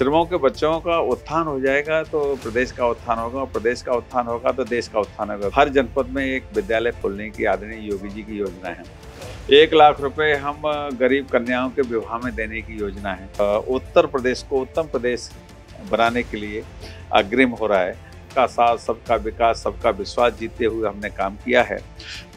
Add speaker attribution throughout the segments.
Speaker 1: आश्रमों के बच्चों का उत्थान हो जाएगा तो प्रदेश का उत्थान होगा प्रदेश का उत्थान होगा तो देश का उत्थान होगा हर जनपद में एक विद्यालय खोलने की आदरणीय योगी जी की योजना है एक लाख रुपए हम गरीब कन्याओं के विवाह में देने की योजना है उत्तर प्रदेश को उत्तम प्रदेश बनाने के लिए अग्रिम हो रहा है सबका साथ सबका विकास सबका विश्वास जीते हुए हमने काम किया है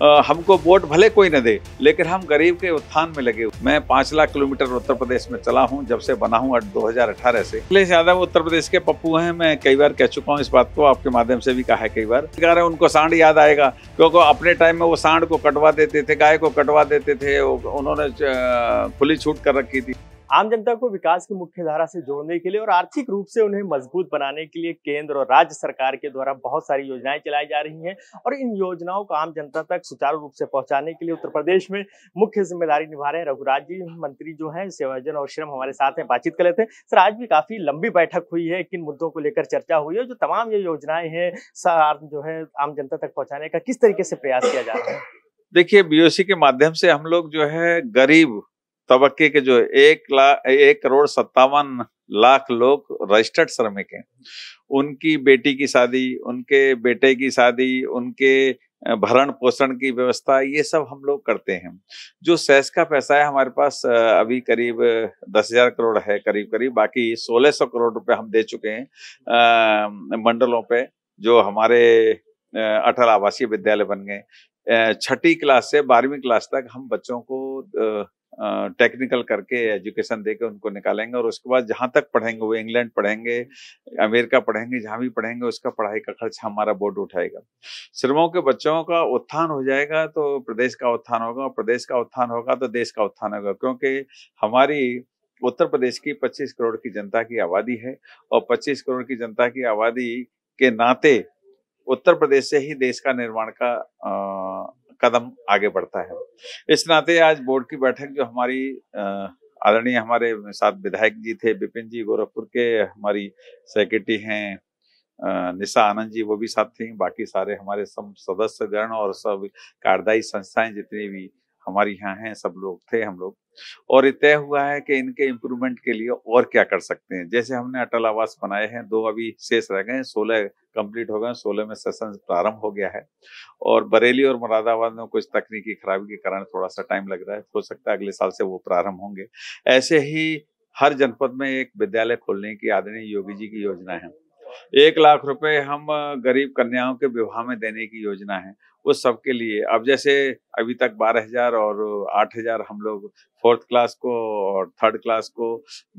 Speaker 1: आ, हमको वोट भले कोई न दे लेकिन हम गरीब के उत्थान में लगे मैं पाँच लाख किलोमीटर उत्तर प्रदेश में चला हूँ जब से बना हूँ दो हजार अठारह से अखिलेश यादव उत्तर प्रदेश के पप्पू हैं मैं कई बार कह चुका हूँ इस बात को आपके माध्यम से भी कहा है कई बार कह रहे उनको सांड याद आएगा क्योंकि अपने टाइम में वो सांड को कटवा देते थे गाय को कटवा देते थे उन्होंने खुली छूट कर रखी थी
Speaker 2: आम जनता को विकास की मुख्य धारा से जोड़ने के लिए और आर्थिक रूप से उन्हें मजबूत बनाने के लिए केंद्र और राज्य सरकार के द्वारा बहुत सारी योजनाएं चलाई जा रही हैं और इन योजनाओं को आम जनता तक सुचारू रूप से पहुंचाने के लिए उत्तर प्रदेश में मुख्य जिम्मेदारी निभा रहे हैं रघुराज जी मंत्री जो है सेवाजन और श्रम हमारे साथ हैं बातचीत कर लेते हैं सर आज भी काफी लंबी बैठक हुई है किन मुद्दों को लेकर चर्चा हुई है जो तमाम ये योजनाएं हैं जो है आम जनता तक पहुंचाने का किस तरीके से प्रयास किया जा रहा है
Speaker 1: देखिए बीओसी के माध्यम से हम लोग जो है गरीब तबके के जो एक लाख एक करोड़ सत्तावन लाख लोग रजिस्टर्ड श्रमिक हैं उनकी बेटी की शादी उनके बेटे की शादी उनके भरण पोषण की व्यवस्था ये सब हम लोग करते हैं जो सेस का पैसा है हमारे पास अभी करीब दस हजार करोड़ है करीब करीब बाकी सोलह सौ करोड़ रुपए हम दे चुके हैं मंडलों पे जो हमारे अटल आवासीय विद्यालय बन गए छठी क्लास से बारहवीं क्लास तक हम बच्चों को टेक्निकल करके एजुकेशन दे के उनको निकालेंगे और उसके बाद जहाँ तक पढ़ेंगे वो इंग्लैंड पढ़ेंगे अमेरिका पढ़ेंगे जहाँ भी पढ़ेंगे उसका पढ़ाई का खर्च हमारा बोर्ड उठाएगा श्रमों के बच्चों का उत्थान हो जाएगा तो प्रदेश का उत्थान होगा प्रदेश का उत्थान होगा तो देश का उत्थान होगा क्योंकि हमारी उत्तर प्रदेश की पच्चीस करोड़ की जनता की आबादी है और पच्चीस करोड़ की जनता की आबादी के नाते उत्तर प्रदेश से ही देश का निर्माण का कदम आगे बढ़ता है इस नाते आज बोर्ड की बैठक जो हमारी आदरणीय हमारे साथ विधायक जी थे बिपिन जी गोरखपुर के हमारी सेक्रेटरी हैं निशा आनंद जी वो भी साथ थी बाकी सारे हमारे सब सदस्यगण और सब कार्यदायी संस्थाएं जितनी भी हमारे यहाँ हैं सब लोग थे हम लोग और तय हुआ है कि इनके इम्प्रूवमेंट के लिए और क्या कर सकते हैं जैसे हमने अटल आवास बनाए हैं दो अभी शेष रह गए सोलह कंप्लीट हो गए सोलह में सेशन प्रारंभ हो गया है और बरेली और मुरादाबाद में कुछ तकनीकी खराबी के कारण थोड़ा सा टाइम लग रहा है हो सकता है अगले साल से वो प्रारंभ होंगे ऐसे ही हर जनपद में एक विद्यालय खोलने की आदरणीय योगी जी की योजना है एक लाख रुपए हम गरीब कन्याओं के विवाह में देने की योजना है वो सबके लिए अब जैसे अभी तक 12000 और 8000 हम लोग फोर्थ क्लास को और थर्ड क्लास को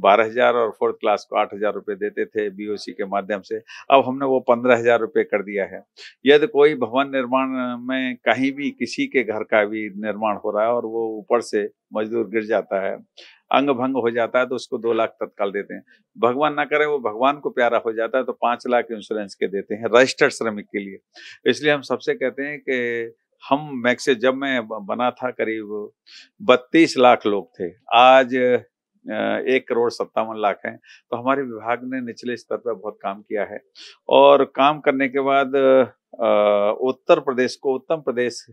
Speaker 1: 12000 और फोर्थ क्लास को 8000 रुपए देते थे बीओसी के माध्यम से अब हमने वो 15000 रुपए कर दिया है यदि कोई भवन निर्माण में कहीं भी किसी के घर का भी निर्माण हो रहा है और वो ऊपर से मजदूर गिर जाता है अंग भंग हो जाता है तो उसको दो लाख तत्काल देते हैं भगवान ना करे वो भगवान को प्यारा हो जाता है तो पांच लाख इंश्योरेंस के देते हैं रजिस्टर्ड श्रमिक के लिए इसलिए हम सबसे कहते हैं कि के हम मैक्स जब मैं बना था करीब बत्तीस लाख लोग थे आज एक करोड़ सत्तावन लाख हैं तो हमारे विभाग ने निचले स्तर पर बहुत काम किया है और काम करने के बाद उत्तर प्रदेश को उत्तम प्रदेश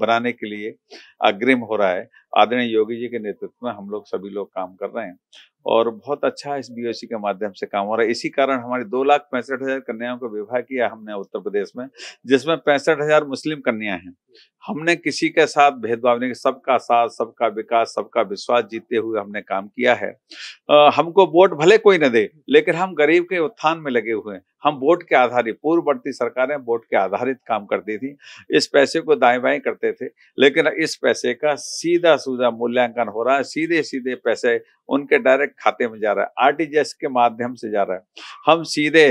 Speaker 1: बनाने के लिए अग्रिम हो रहा है आदरणीय योगी जी के नेतृत्व में हम लोग सभी लोग काम कर रहे हैं और बहुत अच्छा इस बी के माध्यम से काम हो रहा है इसी कारण हमारे दो लाख पैंसठ हजार कन्याओं का विवाह किया हमने उत्तर प्रदेश में जिसमें पैंसठ हजार मुस्लिम कन्या हैं हमने किसी के साथ भेदभाव नहीं सबका साथ सबका विकास सबका विश्वास जीते हुए हमने काम किया है आ, हमको वोट भले कोई न दे लेकिन हम गरीब के उत्थान में लगे हुए हैं हम वोट के आधारित पूर्ववर्ती सरकारें वोट के आधारित काम करती थी इस पैसे को दाएं बाएं करते थे लेकिन इस पैसे का सीधा सीधा मूल्यांकन हो रहा है सीधे सीधे पैसे उनके डायरेक्ट खाते में जा रहा है आरटीजीएस के माध्यम से जा रहा है हम सीधे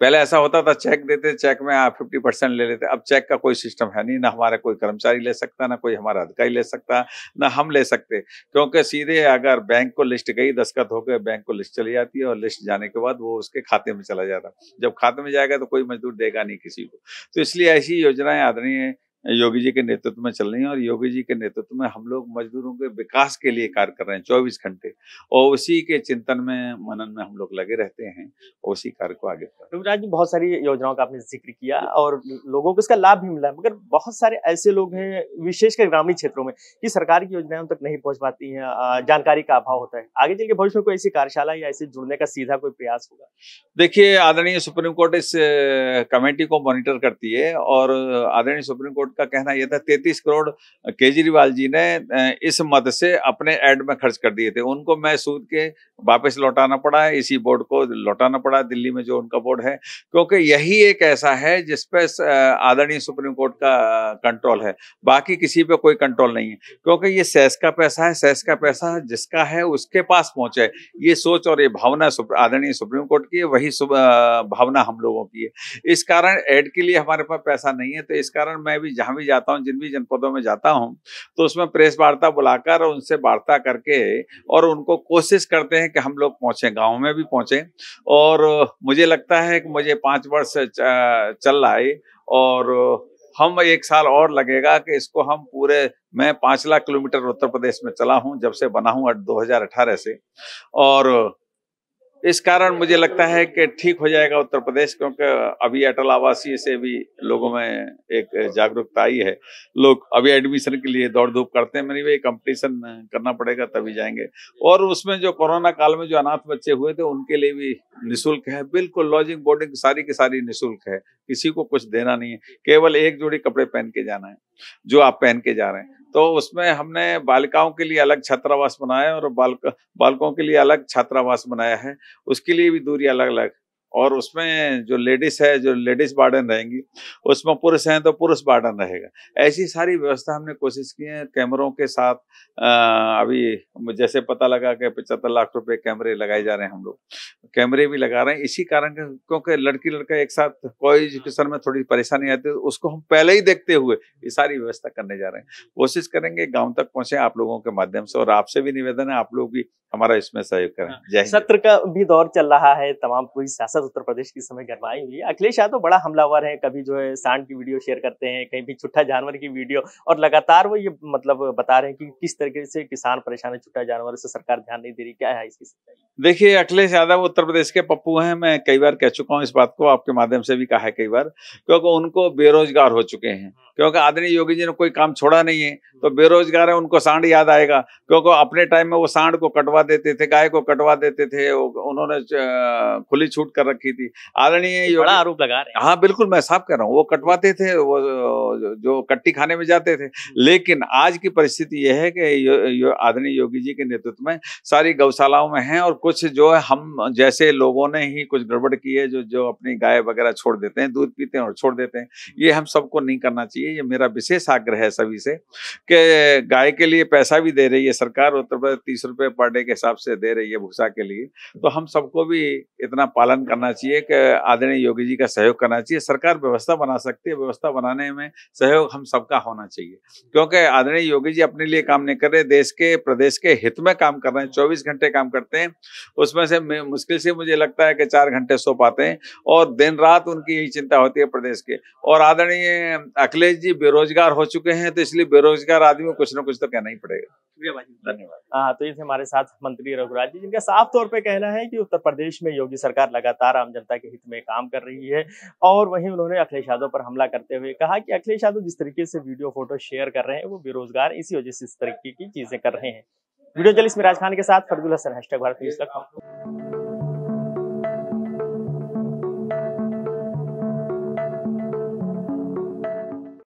Speaker 1: पहले ऐसा होता था चेक देते चेक में आप फिफ्टी परसेंट ले लेते अब चेक का कोई सिस्टम है नहीं ना हमारा कोई कर्मचारी ले सकता ना कोई हमारा अधिकारी ले सकता ना हम ले सकते क्योंकि सीधे अगर बैंक को लिस्ट गई दस्खत होकर बैंक को लिस्ट चली जाती है और लिस्ट जाने के बाद वो उसके खाते में चला जाता जब खाते में जाएगा तो कोई मजदूर देगा नहीं किसी को तो इसलिए ऐसी योजनाएं आदरणीय योगी जी के नेतृत्व में चल रही है और योगी जी के नेतृत्व में हम लोग मजदूरों के विकास के लिए कार्य कर रहे हैं चौबीस घंटे और उसी के चिंतन में मनन में हम लोग लगे रहते हैं और उसी कार्य को आगे
Speaker 2: कर जी बहुत सारी योजनाओं का आपने जिक्र किया और लोगों को इसका लाभ भी मिला मगर बहुत सारे ऐसे लोग हैं विशेषकर ग्रामीण क्षेत्रों में कि सरकार की योजनाएं तक नहीं पहुंच पाती है जानकारी का अभाव होता है आगे चल के भविष्य में कोई ऐसी कार्यशाला या ऐसे जुड़ने का सीधा कोई प्रयास होगा
Speaker 1: देखिए आदरणीय सुप्रीम कोर्ट इस कमेटी को मॉनिटर करती है और आदरणीय सुप्रीम कोर्ट कोर्ट का कहना यह था तैतीस करोड़ केजरीवाल जी ने इस मत से अपने एड में खर्च कर दिए थे उनको मैं सूद के वापस लौटाना पड़ा है इसी बोर्ड को लौटाना पड़ा दिल्ली में जो उनका बोर्ड है क्योंकि यही एक ऐसा है जिसपे आदरणीय सुप्रीम कोर्ट का कंट्रोल है बाकी किसी पे कोई कंट्रोल नहीं है क्योंकि ये सेस का पैसा है सेस का पैसा जिसका है उसके पास पहुंचे ये सोच और ये भावना आदरणीय सुप्रीम कोर्ट की है वही भावना हम लोगों की है इस कारण एड के लिए हमारे पास पैसा नहीं है तो इस कारण मैं भी जहां भी जाता हूँ जिन भी जनपदों में जाता हूँ तो उसमें प्रेस वार्ता बुलाकर और उनसे वार्ता करके और उनको कोशिश करते हैं कि हम लोग पहुंचे गाँव में भी पहुंचे और मुझे लगता है कि मुझे पाँच वर्ष चल रहा है और हम एक साल और लगेगा कि इसको हम पूरे मैं पांच लाख किलोमीटर उत्तर प्रदेश में चला हूं जब से बना हूं दो अठारह से और इस कारण मुझे लगता है कि ठीक हो जाएगा उत्तर प्रदेश क्योंकि अभी अटल आवासीय से भी लोगों में एक जागरूकता आई है लोग अभी एडमिशन के लिए दौड़ धूप करते हैं मेरी भाई कंपटीशन करना पड़ेगा तभी जाएंगे और उसमें जो कोरोना काल में जो अनाथ बच्चे हुए थे उनके लिए भी निःशुल्क है बिल्कुल लॉजिंग बोर्डिंग सारी की सारी निःशुल्क है किसी को कुछ देना नहीं है केवल एक जोड़ी कपड़े पहन के जाना है जो आप पहन के जा रहे हैं तो उसमें हमने बालिकाओं के लिए अलग छात्रावास बनाया और बालक बालकों के लिए अलग छात्रावास बनाया है उसके लिए भी दूरी अलग अलग और उसमें जो लेडीज है जो लेडीज बार्डन रहेंगी उसमें पुरुष हैं तो पुरुष बार्डन रहेगा ऐसी सारी व्यवस्था हमने कोशिश की है कैमरों के साथ आ, अभी जैसे पता लगा कि पचहत्तर लाख रुपए कैमरे लगाए जा रहे हैं हम लोग कैमरे भी लगा रहे हैं इसी कारण क्योंकि लड़की लड़का एक साथ एजुकेशन में थोड़ी परेशानी आती है उसको हम पहले ही देखते हुए ये सारी व्यवस्था करने जा रहे हैं कोशिश करेंगे गाँव तक पहुंचे आप लोगों के माध्यम से और आपसे भी निवेदन है आप लोग भी हमारा इसमें सहयोग करें हाँ।
Speaker 2: सत्र का भी दौर चल रहा है तमाम पूरी शासन साथ उत्तर प्रदेश की समय गर्माई हुई अखिलेश यादव बड़ा हमलावर है कभी जो है सांड की वीडियो शेयर करते हैं कहीं भी छुट्टा जानवर की वीडियो और लगातार वो ये मतलब बता रहे हैं कि किस तरीके से किसान परेशान है छुट्टा जानवर से सरकार ध्यान नहीं दे रही क्या है इसकी
Speaker 1: देखिए अखिलेश यादव उत्तर प्रदेश के पप्पू हैं मैं कई बार कह चुका हूँ इस बात को आपके माध्यम से भी कहा है कई बार क्योंकि उनको बेरोजगार हो चुके हैं हम्म। क्योंकि आदरणीय योगी जी ने कोई काम छोड़ा नहीं है तो हम्म। बेरोजगार है उनको सांड याद आएगा क्योंकि अपने टाइम में वो सांड को कटवा देते थे गाय को कटवा देते थे उन्होंने खुली छूट कर रखी थी आदरणीय बड़ा आरोप लगा रहे हाँ बिल्कुल मैं साफ कह रहा हूँ वो कटवाते थे वो जो कट्टी खाने में जाते थे लेकिन आज की परिस्थिति यह है कि यो, यो, आदरणीय योगी जी के नेतृत्व में सारी गौशालाओं में है और कुछ जो है हम जैसे लोगों ने ही कुछ गड़बड़ की है जो जो अपनी गाय वगैरह छोड़ देते हैं दूध पीते हैं और छोड़ देते हैं ये हम सबको नहीं करना चाहिए ये मेरा विशेष आग्रह है सभी से कि गाय के लिए पैसा भी दे रही है सरकार उत्तर प्रदेश तीस रुपये पर डे के हिसाब से दे रही है भूसा के लिए तो हम सबको भी इतना पालन करना करना चाहिए कि आदरणीय योगी जी का सहयोग करना चाहिए सरकार व्यवस्था बना सकती है व्यवस्था बनाने में सहयोग हम सबका होना चाहिए क्योंकि आदरणीय योगी जी अपने लिए काम नहीं कर रहे देश के प्रदेश के हित में काम कर रहे हैं चौबीस घंटे काम करते हैं उसमें से मुश्किल से मुझे लगता है कि चार घंटे सो पाते हैं और दिन रात उनकी यही चिंता होती है प्रदेश के और आदरणीय अखिलेश जी बेरोजगार हो चुके हैं तो इसलिए बेरोजगार आदमी को कुछ ना कुछ तो कहना
Speaker 2: ही पड़ेगा शुक्रिया भाई धन्यवाद हाँ, तो ये हमारे साथ मंत्री रघुराज जी जिनका साफ तौर पर कहना है कि उत्तर प्रदेश में योगी सरकार लगातार आम जनता के हित में काम कर रही है और वहीं उन्होंने अखिलेश यादव पर हमला करते हुए कहा कि अखिलेश यादव जिस तरीके से वीडियो फोटो शेयर कर रहे हैं वो बेरोजगार इसी वजह से इस तरीके की चीजें कर रहे हैं वीडियो जलिस मिराज खान के साथ फरदुल हसन हैशटैग भारत न्यूज लखनऊ